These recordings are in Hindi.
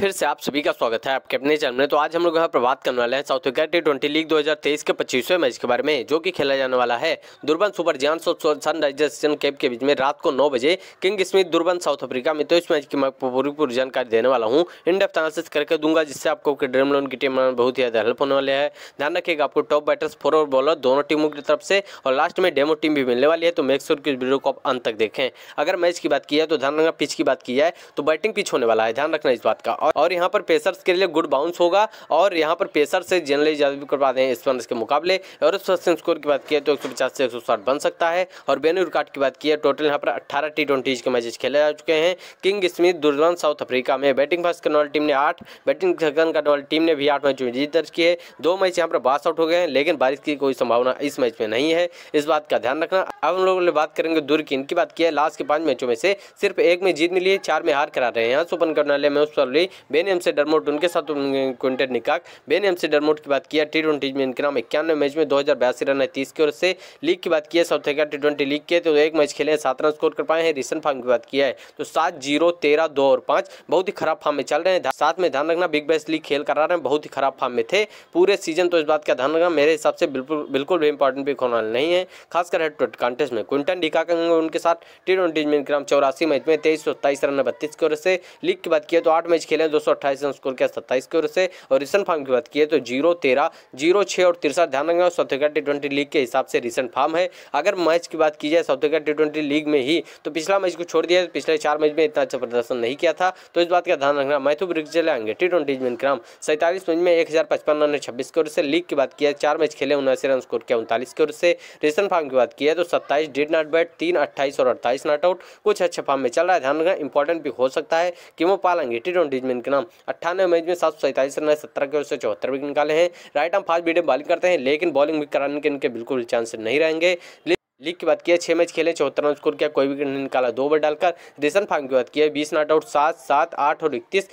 फिर से आप सभी का स्वागत है आपके अपने चैनल में तो आज हम लोग यहाँ पर बात करने वाले हैं South Africa T twenty league 2023 के 25वें मैच के बारे में जो कि खेला जाने वाला है दुर्बन सुपर जॉन्स और सनराइजर्स कैप के बीच में रात को नौ बजे Kingsmead Durban South Africa में तो इस मैच की मैं पूरी पूरी जानकारी देने वाला हूँ इन डेप्थ एनालिसिस करके दूंगा जिससे आपको ड्रीम लोन की टीम बहुत ही ज़्यादा हेल्प होने वाले है ध्यान रखिएगा आपको टॉप बैटर्स फोर और बॉलर दोनों टीमों की तरफ से और लास्ट में डेमो टीम भी मिलने वाली है तो मेक श्योर की वीडियो को आप अंत तक देखें अगर मैच की बात की है तो ध्यान रखना पिच की बात की है तो बैटिंग पिच होने वाला है ध्यान रखना इस बात का और यहाँ पर पेसर्स के लिए गुड बाउंस होगा और यहाँ पर पेसर से जनरली ज़्यादा भी करवा दें स्पनर्स के मुकाबले और स्कोर की बात किया तो एक से एक बन सकता है और बेन उर्काट की बात है टोटल यहाँ पर अट्ठारह टी ट्वेंटी के मैचेस खेले जा चुके हैं Kingsmead Durban South Africa में बैटिंग फर्स्ट करने वाली टीम ने आठ बैटिंग करने वाली टीम ने भी आठ मैचों में जीत दर्ज की है दो मैच यहाँ पर बास आउट हो गए हैं लेकिन बारिश की कोई संभावना इस मैच में नहीं है इस बात का ध्यान रखना अब हम लोगों ने बात करेंगे दूर की इनकी बात की है लास्ट के पांच मैचों में से सिर्फ एक में जीत मिली है चार में हार करा रहे हैं यहाँ सुपन करने वाले में बेन एम से डरमोट उनके साथ क्विंटन निकाक बेन एम से डरमोट की बात किया टी ट्वेंटी में इनके नाम इक्यानवे मैच में दो हजार बयासी रन है तीस की ओर से लीग की बात की है South Africa T twenty league के तो एक मैच खेले हैं सात रन स्कोर कर पाए हैं रिसेंट फार्म की बात किया है तो सात जीरो तेरह दो और पाँच बहुत ही खराब फार्म में चल रहे हैं साथ में ध्यान रखना बिग बैस लीग खेल करा रहे हैं बहुत ही खराब फार्म में थे पूरे सीजन तो इस बात का ध्यान रखना मेरे हिसाब से बिल्कुल बिल्कुल भी इंपॉर्टेंट भी होना नहीं है खासकर हेड टू कॉन्टेस्ट में क्विंटन डिका उनके साथ टी ट्वेंटी में चौरासी मैच में तेईस सौ रन है बत्तीस की ओर से लीग की बात की तो आठ मैच खेले ने दो सौ स्कोर किया सत्ताईस की ओर से और रिसेंट फार्म की बात की है तो जीरो तेरह जीरो छः और तिरसठ ध्यान रखना South Africa T twenty league के हिसाब से रिसेंट फार्म है अगर मैच की बात की जाए South Africa T twenty league में ही तो पिछला मैच को छोड़ दिया पिछले चार मैच में इतना अच्छा प्रदर्शन नहीं किया था तो इस बात का ध्यान रखना मैथू ब्रिक चले आएंगे टी ट्वेंटी में क्राम सैंतालीस मैच में एक हज़ार पचपन रन छब्बीस की ओर से लीग की बात किया चार मैच खेले उन्नासी रन स्कोर किया उनतालीस की ओर से रिसेंट फार्म की बात की है तो सत्ताईस डेड नॉट बैट तीन अट्ठाईस और अट्ठाईस नॉट आउट कुछ अच्छे फार्म में चल रहा है ध्यान रखना इंपॉर्टेंट भी हो सकता है कि वो पालेंगे टी ट्वेंटी के नाम अट्ठानवे मैच में सात सौ रन है सत्रह के ओर से चौहत्तर विकेट निकाले हैं राइट आर्म फास्ट बीडे बॉलिंग करते हैं लेकिन बॉलिंग भी कराने के इनके बिल्कुल चांस नहीं रहेंगे लीग की बात किया छः मैच खेले चौहत्तर रन स्कोर किया कोई विकेट नहीं निकाला दो बार डालकर रिसन फार्म की बात किया बीस नॉट आउट सात सात आठ और इकतीस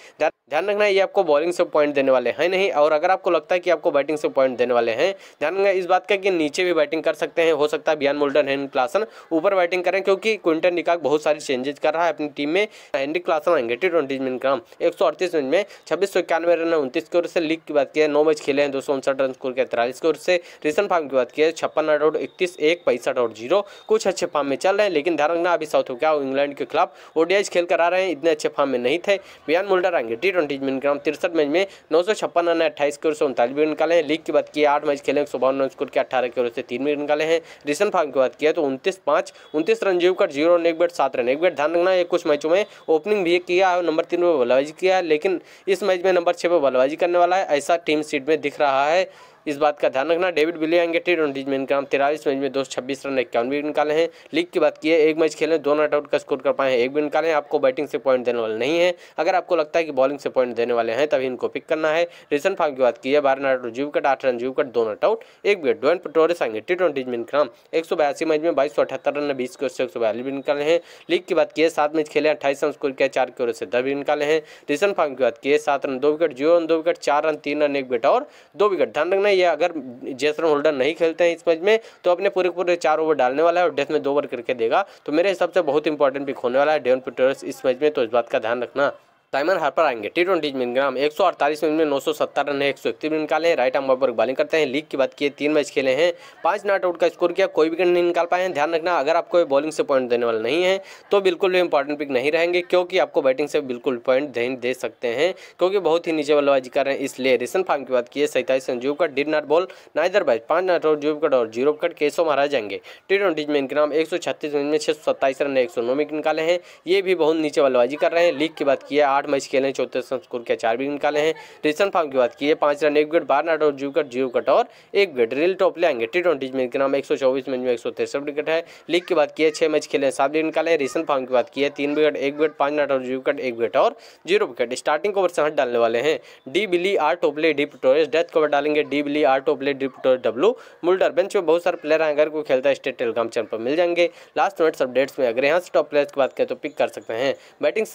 ध्यान रखना ये आपको बॉलिंग से पॉइंट देने वाले हैं नहीं और अगर आपको लगता है कि आपको बैटिंग से पॉइंट देने वाले हैं ध्यान रखना इस बात का कि नीचे भी बैटिंग कर सकते हैं हो सकता है बियान मोल्डन हैं क्लासन ऊपर बैटिंग करें क्योंकि क्विंटन निकाक बहुत सारी चेंजेस कर रहा है अपनी टीम में हेनरी क्लासन आएंगे टी ट्वेंटी मिनट का एक सौ अड़तीस मिनट में छब्बीस सौ इक्यानवे रन उनतीस की ओर से लीग की बात किया नौ मैच खेले हैं दो सौ उनसठ रन स्कोर किया तिरालीस की ओर से रिसन फार्म की बात किया छप्पन नॉट आउट इकतीस एक पैंसठ आउट और जीरो कुछ अच्छे फॉर्म में चल रहे हैं लेकिन ध्यान रखना अभी साउथ अफ्रीका और इंग्लैंड के खिलाफ ओडियाज खेल कर आ रहे हैं इतने अच्छे फॉर्म में नहीं थे बियान मुल्डर आएंगे टी ट्वेंटी ग्राम तिरसठ मैच में नौ सौ छप्पन रन अट्ठाईस की ओर से उनतालीस विकेट निकाले हैं लीग की बात की आठ मैच खेले एक सौ बावन रन स्कोर के अठारह की ओर से तीन विकेट निकाले हैं रिसन फार्म की बात किया तो उनतीस पाँच उनतीस रन जीव कर जीरो रन एक बैट सात रन एक बैट ध्यान रखना है कुछ मैचों में ओपनिंग भी किया है नंबर तीन पर बल्लेबाजी किया है लेकिन इस मैच में नंबर छः पर बल्लेबाजी करने वाला है ऐसा टीम सीट में दिख रहा है इस बात का ध्यान रखना डेविड विलियम के टी ट्वेंटी में इनका तिरालीस मैच में दो छब्बीस रन इक्यावन भी निकाले हैं लीग की बात की है एक मैच खेले दो नॉट आउट का स्कोर कर पाए हैं एक भी निकाले हैं आपको बैटिंग से पॉइंट देने वाले नहीं है अगर आपको लगता है कि बॉलिंग से पॉइंट देने वाले हैं तभी इनको पिक करना है रिसेंट फॉर्म की बात की है बारह नॉट आउट जीव कट आठ रन जीव कट दो नॉट आउट एक विकेट डोन पटोरे सांगे टी ट्वेंटी में इनका एक सौ बयासी मैच में बाईस सौ अठहत्तर रन बीस के से एक सौ बयालीस भी निकाले हैं लीग की बात की है सात मैच खेले अट्ठाईस रन स्कोर किया चार की ओर से दस भी निकाले हैं रिसेंट फॉर्म की बात की है सात रन दो विकेट जीरो रन दो विकेट चार रन तीन रन एक विकेट और दो विकेट ध्यान रखना या अगर जेसन होल्डर नहीं खेलते हैं इस मैच में तो अपने पूरे पूरे चार ओवर डालने वाला है और डेथ में दो ओवर करके देगा तो मेरे हिसाब से बहुत इंपॉर्टेंट भी खोने वाला है डेवन पिटर्स इस मैच में तो इस बात का ध्यान रखना साइमन हार्पर आएंगे टी ट्वेंटी में ग्राम एक सौ अड़तालीस मिनट में नौ सौ सत्तर रन है एक सौ इकतीस रन निकाले हैं राइट आर्म बॉल पर बॉलिंग करते हैं लीग की बात की तीन मैच खेले हैं पांच नॉट आउट का स्कोर किया कोई विकेट नहीं निकाल पाए हैं ध्यान रखना अगर आपको बॉलिंग से पॉइंट देने वाला नहीं है तो बिल्कुल भी इंपॉर्टेंट पिक नहीं रहेंगे क्योंकि आपको बैटिंग से बिल्कुल पॉइंट दे सकते हैं क्योंकि बहुत ही नीचे बल्लेबाजी कर रहे हैं इसलिए रिसेंट फार्म की बात की है सैंतालीस रन जीव का did not bowl neither bat पांच नॉट आउट जीव कट और जीरो कट केशव महाराज जाएंगे टी ट्वेंटी में इनके नाम एक सौ छत्तीस में छह सौ सत्ताईस रन एक सौ नौ विकेट निकाले हैं ये भी बहुत नीचे बल्लेबाजी कर रहे हैं लीग की बात की है आठ आठ मैच खेले हैं चौथे स्कोर के चार विकेट निकाले हैं रिसन फॉर्म की बात की है पांच रन एक विकेट बारह नाट और जीव कट जीरो कट और एक विकेट रियल टॉप ले आएंगे टी ट्वेंटी में इनका नाम एक सौ चौबीस मैच में एक सौ विकेट है लीग की बात की है छह मैच खेले हैं सात विकेट निकाले हैं रिसन फॉर्म की बात की है तीन विकेट एक विकेट पांच नाट और जीव कट एक विकेट और जीरो विकेट स्टार्टिंग ओवर से हट डालने वाले हैं D Billy R Topley D Pretorius death over डालेंगे D Billy R Topley D Pretorius W Mulder bench में बहुत सारे प्लेयर हैं अगर कोई खेलता है स्टेट टेलीग्राम चैनल पर मिल जाएंगे लास्ट मिनट्स अपडेट्स में अगर यहाँ से टॉप प्लेयर्स की बात करें तो पिक कर सकते हैं बैटिंग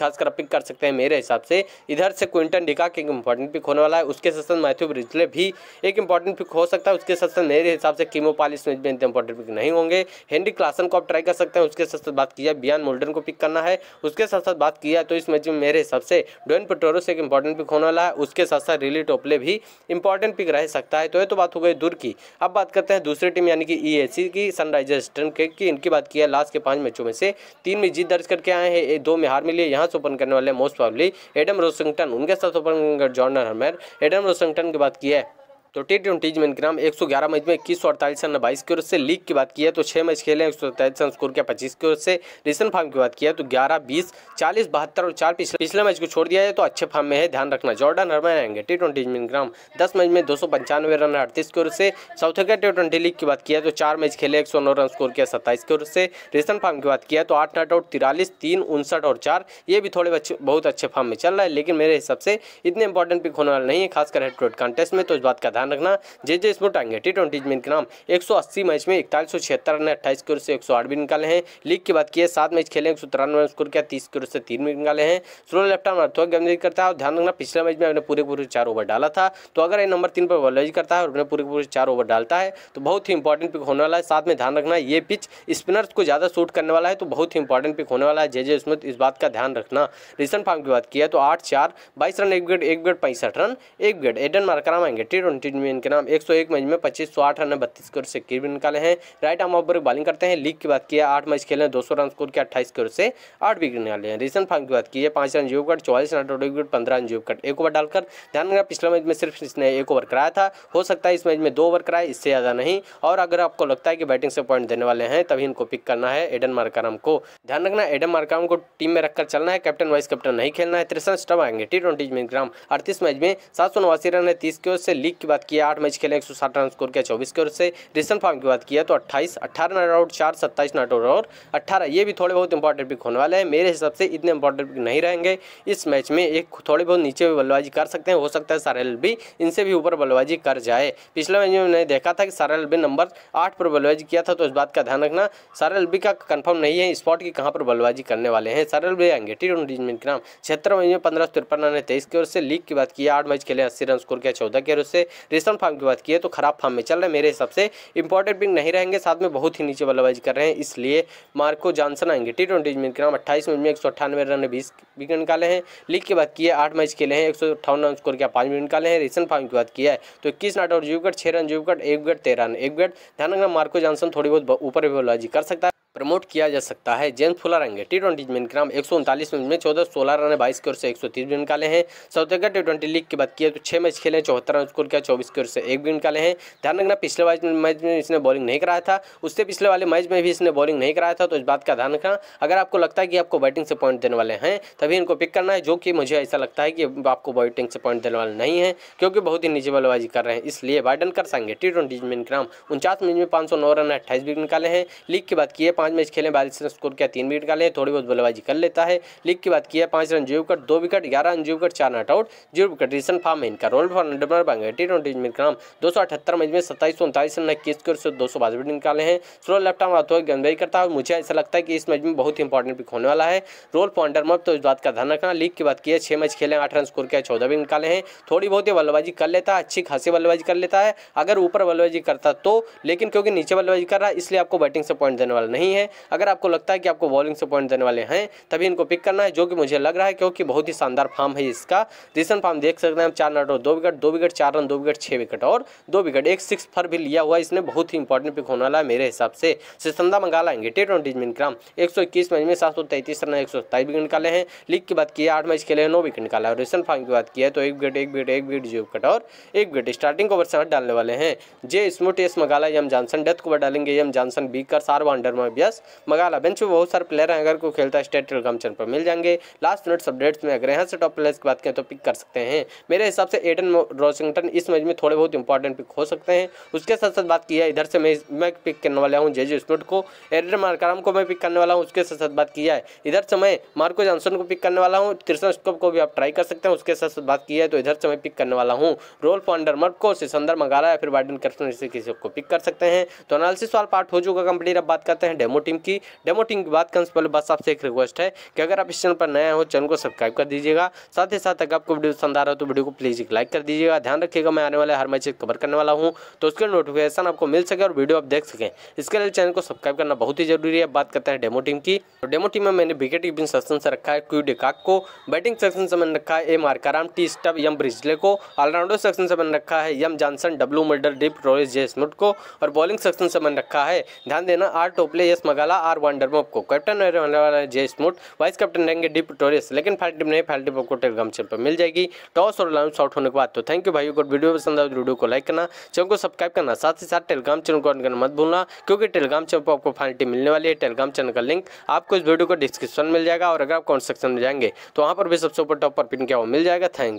खासकर पिक कर सकते सकते हैं मेरे हिसाब से इधर से क्विंटन डिकाक एक इंपॉर्टेंट पिक होने वाला है उसके साथ साथ मैथ्यू ब्रिजले भी एक इंपॉर्टेंट पिक हो सकता है उसके साथ साथ मेरे हिसाब से कीमोपाल में इतने इंपॉर्टेंट पिक नहीं होंगे हेनरी क्लासन को आप ट्राई कर सकते हैं उसके साथ साथ बात की जाए बियान मोल्डन को पिक करना है उसके साथ साथ बात किया तो इस मैच में मेरे हिसाब से डोन पेटोरो से एक इंपॉर्टेंट पिक होने वाला है उसके साथ साथ रिली टोपले भी इंपॉर्टेंट पिक रह सकता है तो ये तो बात हो गई दूर की अब बात करते हैं दूसरी टीम यानी कि ई e की सनराइजर्स टर्न की इनकी बात की लास्ट के पाँच मैचों में से तीन में जीत दर्ज करके आए हैं दो में हार मिली है यहाँ से ओपन करने वाले most most probably Adam Rossington उनके साथ ओपन जॉनर हर्मेर एडम रोसिंगटन की बात की है तो टी ट्वेंटीज में इनकराम एक सौ ग्यारह मैच में इक्कीस सौ अड़तालीस रन बाईस की ओर से लीग की बात की है तो छह मैच खेले एक सौ सैंतालीस रन स्कोर किया पच्चीस की ओर से रिसेंट फार्म की बात किया तो ग्यारह बीस चालीस बहत्तर और चार पिछले पिछले मैच को छोड़ दिया है तो अच्छे फार्म में है ध्यान रखना जॉर्डन हरमा आएंगे टी ट्वेंटी में इनकराम दस मैच में दो सौ पंचानवे रन अड़तीस की ओर से South Africa T twenty league की बात किया तो चार मैच खेले एक सौ नौ रन स्कोर किया सत्ताईस की ओर से रिसेंट फार्म की बात किया तो आठ नट आउट तिरालीस तीन उनसठ और चार ये भी थोड़े बहुत अच्छे फार्म में चल रहा है लेकिन मेरे हिसाब से इतने इंपॉर्टेंट पिक होने वाले नहीं है खासकर हेड टू हेड कॉन्टेस्ट में तो इस बात का ध्यान रखना जे जे स्पोर्ट आएंगे टी ट्वेंटी में इनके नाम एक मैच में इकतालीस सौ छिहत्तर रन अट्ठाईस करोड़ से एक सौ आठ भी निकाले हैं लीग की बात की है सात मैच खेले एक सौ तिरानवे स्कोर किया तीस करोड़ से तीन भी निकाले हैं सोलह लेफ्ट आर्म अर्थवा गेंदबाजी करता है और ध्यान रखना पिछले मैच में अपने पूरे पूरे चार ओवर डाला था तो अगर ये नंबर तीन पर बॉलबाजी करता है और अपने पूरे पूरे चार ओवर डालता है तो बहुत ही इंपॉर्टेंट पिक होने वाला है साथ में ध्यान रखना ये पिच स्पिनर्स को ज़्यादा सूट करने वाला है तो बहुत ही इंपॉर्टेंट पिक होने वाला है जे जे स्मिथ इस बात का ध्यान रखना रिसेंट फार्म की बात की है तो आठ चार बाईस रन एक विकेट एक विकेट पैंसठ रन एक विकेट एडन मार्कर आएंगे टी ट्वेंटी टेस्ट में इनके नाम 101 मैच में पच्चीस सौ आठ रन बत्तीस करोड़ से इक्कीस निकाले हैं राइट आर्म ऑफ बॉलिंग करते हैं लीग की बात किया आठ मैच खेले हैं दो सौ रन स्कोर किया अट्ठाईस करोड़ से आठ विकेट निकाले हैं रिसेंट फार्म की बात की है पांच रन जीव कट चौवालीस रन टोटल विकेट पंद्रह रन जीव कट एक ओवर डालकर ध्यान रखा पिछले मैच में सिर्फ इसने एक ओवर कराया था हो सकता है इस मैच में दो ओवर कराए इससे ज़्यादा नहीं और अगर आपको लगता है कि बैटिंग से पॉइंट देने वाले हैं तभी इनको पिक करना है एडन मार्काराम को ध्यान रखना एडन मार्काराम को टीम में रखकर चलना है कैप्टन वाइस कैप्टन नहीं खेलना है तिरसठ स्टम आएंगे टी ट्वेंटी में ग्राम अड़तीस मैच में सात सौ नवासी रन है तीस की ओर से लीग की बात किया आठ मैच खेले एक सौ साठ रन स्कोर किया चौबीस के ओर से रिसेंट फॉर्म की बात किया तो अट्ठाईस अट्ठारह नॉट आउट चार सत्ताईस नॉट आउट और अट्ठारह ये भी थोड़े बहुत इंपॉर्टेंट पिक होने वाले हैं मेरे हिसाब से इतने इंपॉर्टेंट पिक नहीं रहेंगे इस मैच में एक थोड़े बहुत नीचे भी बल्लेबाजी कर सकते हैं हो सकता है सारे भी इनसे भी ऊपर बल्लेबाजी कर जाए पिछले मैच में मैंने देखा था कि सारा एलबी नंबर आठ पर बल्लेबाजी किया था तो इस बात का ध्यान रखना सारा एलबी का कन्फर्म नहीं है स्पॉट की कहाँ पर बल्लेबाजी करने वाले हैं सारा एलबी आएंगे टी ट्वेंटी के नाम छिहत्तर मैच में पंद्रह सौ तिरपन रन है तेईस की ओर से लीग की बात की आठ मैच खेले अस्सी रन स्कोर किया चौदह की ओर से रेशन फार्म की बात की है तो खराब फार्म में चल रहे मेरे हिसाब से इंपॉर्टेंट पिंग नहीं रहेंगे साथ में बहुत ही नीचे बल्लेबाजी कर रहे हैं इसलिए मार्को जॉनसन आएंगे टी ट्वेंटी में नाम अट्ठाईस मैच में एक सौ रन बीस विकेट निकाले हैं लीग की बात की है आठ मैच खेले हैं एक सौ रन स्कोर किया पाँच विकेट निकाले हैं रेशन फार्म की बात की है तो इक्कीस नाट और जीव विकेट छः रन जीव विकेट एक विकेट तेरह रन एक विकेट ध्यान रखना मार्को जॉनसन थोड़ी बहुत ऊपर भी बल्लेबाजी कर सकता है प्रमोट किया जा सकता है जेम्स फुलारंगे टी ट्वेंटी में इनक्राम एक मैच में चौदह सोलह रन बाईस की ओर से एक सौ तीस भी निकाले हैं South Africa T twenty league की बात की है तो छह मैच खेले चौहत्तर रन स्कोर किया चौबीस की ओर से एक भी निकाले हैं ध्यान रखना पिछले मैच में इसने बॉलिंग नहीं कराया था उससे पिछले वाले मैच में भी इसने बॉलिंग नहीं कराया था तो इस बात का ध्यान रखना अगर आपको लगता है कि आपको बैटिंग से पॉइंट देने वाले हैं तभी इनको पिक करना है जो कि मुझे ऐसा लगता है कि आपको बैटिंग से पॉइंट देने वाले नहीं है क्योंकि बहुत ही निजी बल्लेबाजी कर रहे हैं इसलिए बाइडन कर सकेंगे टी ट्वेंटी में इनक्राम उनचास मैच में पाँच सौ नौ रन अट्ठाईस भी निकाले हैं लीग की बात की है पाँच मैच खेले बारिश ने स्कोर किया तीन विकेट ले थोड़ी बहुत बल्लेबाजी कर लेता है लीग की बात किया पाँच रन जीव कट दो विकेट ग्यारह रन जीव कट चार not out zero wicket recent form है इनका रोल फॉर बन गया टी ट्वेंटी ग्राम दो सौ अठहत्तर मैच में सत्ताईस सौ उनतालीस रन इक्कीस स्कोर से दो सौ बासठ निकाले हैं स्लो लेफ्ट आर्म हुए गेंदबाजी करता है मुझे ऐसा लगता है कि इस मैच में बहुत इंपॉर्टेंट पिक होने वाला है रोल फॉर मत तो इस बात का ध्यान रखना लीग की बात की है छः मैच खेले आठ रन स्कोर किया चौदह भी निकाले हैं थोड़ी बहुत ही बल्लेबाजी कर लेता है अच्छी खासी बल्लेबाजी कर लेता है अगर ऊपर बल्लेबाजी करता तो लेकिन क्योंकि नीचे बल्लेबाजी कर रहा है इसलिए आपको बैटिंग से पॉइंट देने वाला नहीं नहीं है अगर आपको लगता है कि आपको बॉलिंग से पॉइंट देने वाले हैं तभी इनको पिक करना है जो कि मुझे लग रहा है क्योंकि बहुत ही शानदार फार्म है इसका रिसेंट फार्म देख सकते हैं चार नट और दो विकेट दो विकेट चार रन दो विकेट छः विकेट और दो विकेट एक सिक्स फर भी लिया हुआ इसने बहुत ही इंपॉर्टेंट पिक होने वाला है मेरे हिसाब से सिसंदा मंगा लाएंगे टी ट्वेंटी मिनक्राम एक सौ इक्कीस मैच में सात सौ तैंतीस रन एक सौ सत्ताईस विकेट निकाले हैं लीग की बात की है आठ मैच खेले हैं नौ विकेट निकाला है रिसेंट फार्म की बात की है तो एक विकेट एक विकेट एक विकेट जीरो विकेट और एक विकेट स्टार्टिंग ओवर से डालने वाले हैं J Smuts S Magala M Jansen death को डालेंगे यम जॉनसन बीकर सार्वा अंडर में अभ्यास मगाला बेंच में बहुत सारे प्लेयर हैं अगर कोई खेलता है स्टेट कमीशन पर मिल जाएंगे लास्ट मिनट्स अपडेट्स में अगर यहाँ से टॉप प्लेयर्स की बात करें तो पिक कर सकते हैं मेरे हिसाब से एडन रॉसिंगटन इस मैच में थोड़े बहुत इंपॉर्टेंट पिक हो सकते हैं उसके साथ साथ बात की है इधर से मैं मैं पिक करने वाला हूँ जेजे स्मिट को एडन मार्काराम को मैं पिक करने वाला हूँ उसके साथ साथ बात की है इधर से मैं मार्को जॉनसन को पिक करने वाला हूँ त्रिशन स्कोप को भी आप ट्राई कर सकते हैं उसके साथ साथ बात की है तो इधर से मैं पिक करने वाला हूँ रोल फॉन्डर मर्क को सिसंदर मंगाला या फिर बाइडन कर्सन किसी को पिक कर सकते हैं तो एनालिसिस वाला पार्ट हो चुका कंप्लीट अब बात करते हैं डेमो टीम की डेमो टीम की बात करने से पहले बस आपसे एक रिक्वेस्ट है कि अगर आप इस चैनल पर नया हो चैनल को सब्सक्राइब कर दीजिएगा साथ ही साथ अगर आपको वीडियो पसंद आ रहा हो तो वीडियो को प्लीज़ एक लाइक कर दीजिएगा ध्यान रखिएगा मैं आने वाले हर मैच कवर करने वाला हूँ तो उसके नोटिफिकेशन आपको मिल सके और वीडियो आप देख सकें इसके लिए चैनल को सब्सक्राइब करना बहुत ही जरूरी है बात करते हैं डेमो टीम की तो डेमो टीम में मैंने विकेट कीपिंग सेक्शन से रखा है क्यू डिकाक को बैटिंग सेक्शन से मैंने रखा है ए मार्काराम टी स्टब यम ब्रिजले को ऑलराउंडर सेक्शन से मैंने रखा है यम जॉनसन डब्लू मल्डर डिप रोहित जे स्मुट को और बॉलिंग सेक्शन से मैंने रखा है ध्यान देना आर टोपले एस जेस मगाला आर वंडर मोप को कैप्टन रहने वाला है जय स्मूट वाइस कैप्टन रहेंगे डिप टोरियस लेकिन फाइल टिप नहीं फाइल टिप आपको टेलीग्राम चैनल पर मिल जाएगी टॉस और लाइन शॉर्ट होने के बाद तो थैंक यू भाई को वीडियो पसंद आए तो वीडियो को लाइक करना चैनल को सब्सक्राइब करना साथ ही साथ टेलीग्राम चैनल को करना मत भूलना क्योंकि टेलीग्राम चैनल पर आपको फाइल टिप मिलने वाली है टेलीग्राम चैनल का लिंक आपको इस वीडियो को डिस्क्रिप्शन मिल जाएगा और अगर आप कॉन्स्ट्रक्शन में जाएंगे तो वहाँ पर भी सबसे ऊपर टॉप पर पिन किया हुआ मिल जाएगा थैंक